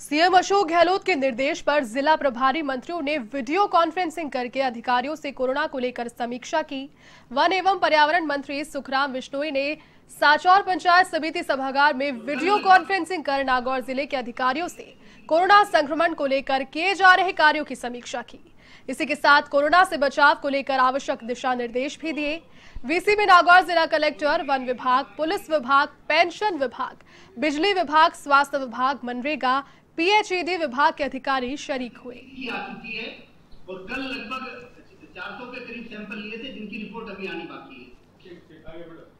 CM Ashok Gehlot के निर्देश पर जिला प्रभारी मंत्रियों ने वीडियो कॉन्फ्रेंसिंग करके अधिकारियों से कोरोना को लेकर समीक्षा की वन एवं पर्यावरण मंत्री सुखराम विष्णोई ने साचौर पंचायत समिति सभागार में वीडियो कॉन्फ्रेंसिंग कर नागौर जिले के अधिकारियों से कोरोना संक्रमण को लेकर किए जा रहे कार्यों की समीक्षा की इसी के साथ कोरोना से बचाव को लेकर आवश्यक दिशा निर्देश भी दिए वीसी में नागौर जिला कलेक्टर वन विभाग पुलिस विभाग पेंशन विभाग बिजली विभाग स्वास्थ्य विभाग मनरेगा पीएचईडी e विभाग के अधिकारी शरीक हुए और कल लगभग 400 के करीब सैंपल लिए थे जिनकी रिपोर्ट अभी आनी बाकी है